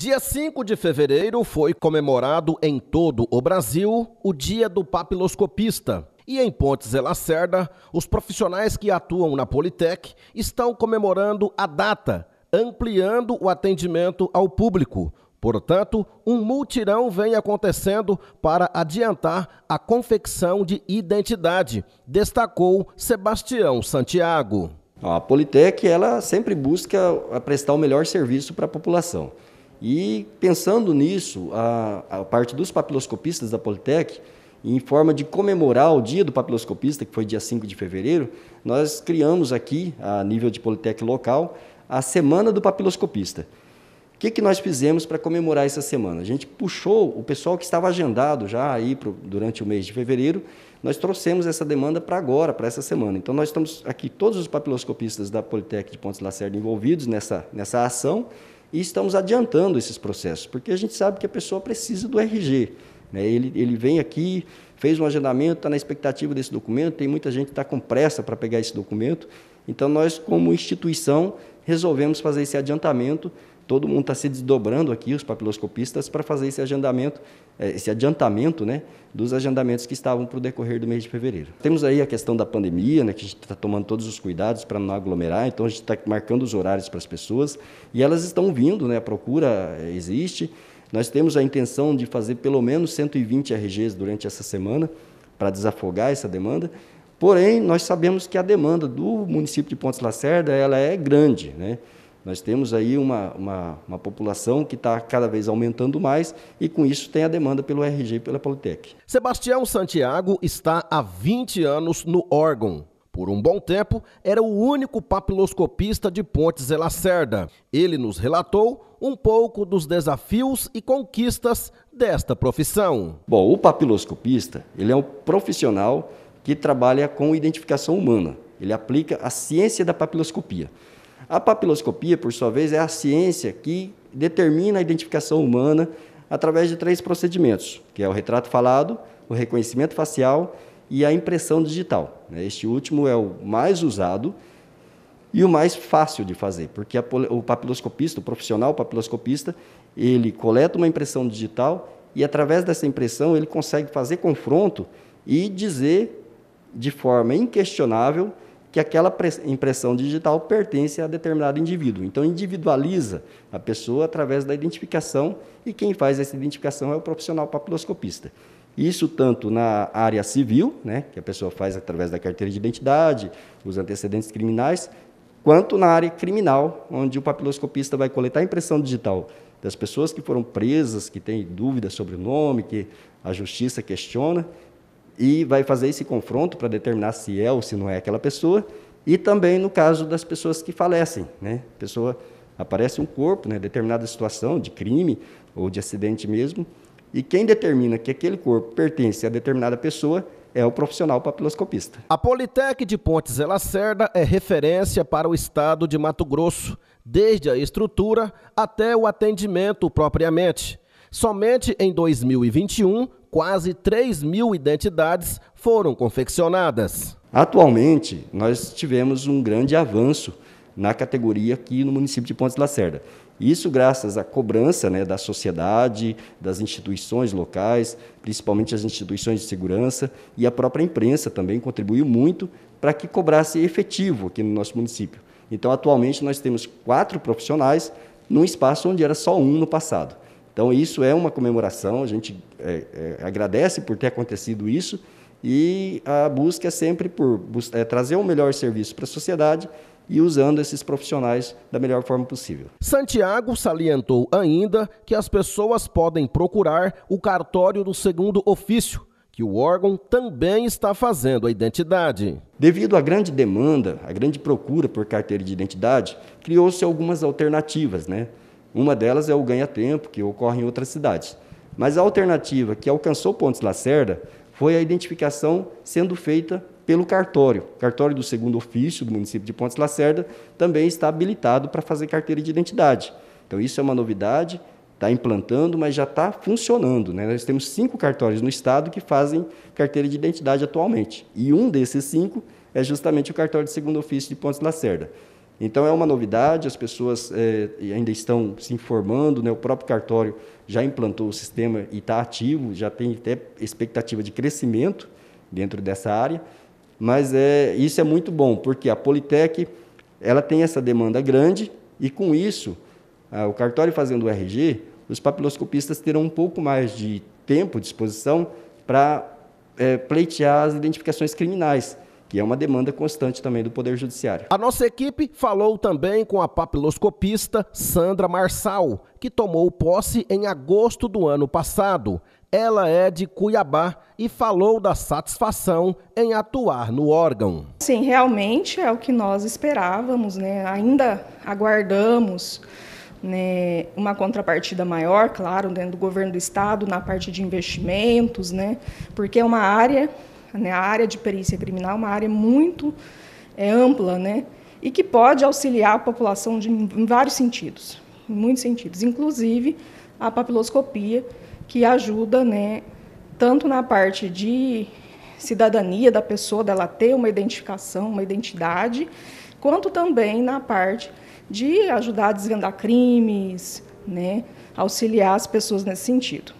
Dia 5 de fevereiro foi comemorado em todo o Brasil o Dia do Papiloscopista. E em Pontes e Lacerda, os profissionais que atuam na Politec estão comemorando a data, ampliando o atendimento ao público. Portanto, um multirão vem acontecendo para adiantar a confecção de identidade, destacou Sebastião Santiago. A Politec ela sempre busca prestar o melhor serviço para a população. E pensando nisso, a, a parte dos papiloscopistas da Politec, em forma de comemorar o dia do papiloscopista, que foi dia 5 de fevereiro, nós criamos aqui, a nível de Politec local, a Semana do Papiloscopista. O que, que nós fizemos para comemorar essa semana? A gente puxou o pessoal que estava agendado já aí pro, durante o mês de fevereiro, nós trouxemos essa demanda para agora, para essa semana. Então, nós estamos aqui, todos os papiloscopistas da Politec de Pontes Lacerda envolvidos nessa, nessa ação, e estamos adiantando esses processos, porque a gente sabe que a pessoa precisa do RG. Né? Ele, ele vem aqui, fez um agendamento, está na expectativa desse documento, tem muita gente que está com pressa para pegar esse documento. Então, nós, como instituição, resolvemos fazer esse adiantamento todo mundo está se desdobrando aqui, os papiloscopistas, para fazer esse agendamento, é, esse adiantamento né, dos agendamentos que estavam para o decorrer do mês de fevereiro. Temos aí a questão da pandemia, né, que a gente está tomando todos os cuidados para não aglomerar, então a gente está marcando os horários para as pessoas e elas estão vindo, né, a procura é, existe. Nós temos a intenção de fazer pelo menos 120 RGs durante essa semana para desafogar essa demanda. Porém, nós sabemos que a demanda do município de Pontes Lacerda ela é grande, né? Nós temos aí uma, uma, uma população que está cada vez aumentando mais e, com isso, tem a demanda pelo RG e pela Politec. Sebastião Santiago está há 20 anos no órgão. Por um bom tempo, era o único papiloscopista de Pontes e Lacerda. Ele nos relatou um pouco dos desafios e conquistas desta profissão. Bom, o papiloscopista, ele é um profissional que trabalha com identificação humana. Ele aplica a ciência da papiloscopia. A papiloscopia, por sua vez, é a ciência que determina a identificação humana através de três procedimentos, que é o retrato falado, o reconhecimento facial e a impressão digital. Né? Este último é o mais usado e o mais fácil de fazer, porque a, o papiloscopista, o profissional papiloscopista, ele coleta uma impressão digital e através dessa impressão ele consegue fazer confronto e dizer de forma inquestionável que aquela impressão digital pertence a determinado indivíduo. Então, individualiza a pessoa através da identificação e quem faz essa identificação é o profissional papiloscopista. Isso tanto na área civil, né, que a pessoa faz através da carteira de identidade, os antecedentes criminais, quanto na área criminal, onde o papiloscopista vai coletar a impressão digital das pessoas que foram presas, que têm dúvidas sobre o nome, que a justiça questiona, e vai fazer esse confronto para determinar se é ou se não é aquela pessoa, e também no caso das pessoas que falecem, né? Pessoa aparece um corpo, né, determinada situação de crime ou de acidente mesmo, e quem determina que aquele corpo pertence a determinada pessoa é o profissional papiloscopista. A Politec de Pontes ela Lacerda é referência para o estado de Mato Grosso, desde a estrutura até o atendimento propriamente. Somente em 2021 quase 3 mil identidades foram confeccionadas. Atualmente, nós tivemos um grande avanço na categoria aqui no município de Pontes Lacerda. Isso graças à cobrança né, da sociedade, das instituições locais, principalmente as instituições de segurança e a própria imprensa também contribuiu muito para que cobrasse efetivo aqui no nosso município. Então, atualmente, nós temos quatro profissionais num espaço onde era só um no passado. Então, isso é uma comemoração, a gente é, é, agradece por ter acontecido isso e a busca é sempre por é, trazer o um melhor serviço para a sociedade e usando esses profissionais da melhor forma possível. Santiago salientou ainda que as pessoas podem procurar o cartório do segundo ofício, que o órgão também está fazendo a identidade. Devido à grande demanda, à grande procura por carteira de identidade, criou-se algumas alternativas, né? Uma delas é o ganha-tempo, que ocorre em outras cidades. Mas a alternativa que alcançou Pontes Lacerda foi a identificação sendo feita pelo cartório. O cartório do segundo ofício do município de Pontes Lacerda também está habilitado para fazer carteira de identidade. Então, isso é uma novidade, está implantando, mas já está funcionando. Né? Nós temos cinco cartórios no estado que fazem carteira de identidade atualmente. E um desses cinco é justamente o cartório de segundo ofício de Pontes Lacerda. Então é uma novidade, as pessoas é, ainda estão se informando, né? o próprio cartório já implantou o sistema e está ativo, já tem até expectativa de crescimento dentro dessa área, mas é, isso é muito bom, porque a Politec ela tem essa demanda grande e com isso, a, o cartório fazendo o RG, os papiloscopistas terão um pouco mais de tempo, de disposição, para é, pleitear as identificações criminais que é uma demanda constante também do Poder Judiciário. A nossa equipe falou também com a papiloscopista Sandra Marçal, que tomou posse em agosto do ano passado. Ela é de Cuiabá e falou da satisfação em atuar no órgão. Sim, realmente é o que nós esperávamos, né? Ainda aguardamos né, uma contrapartida maior, claro, dentro do governo do estado, na parte de investimentos, né? Porque é uma área né? A área de perícia criminal é uma área muito é, ampla, né? E que pode auxiliar a população de, em vários sentidos, em muitos sentidos, inclusive a papiloscopia, que ajuda, né? Tanto na parte de cidadania da pessoa, dela ter uma identificação, uma identidade, quanto também na parte de ajudar a desvendar crimes, né? Auxiliar as pessoas nesse sentido.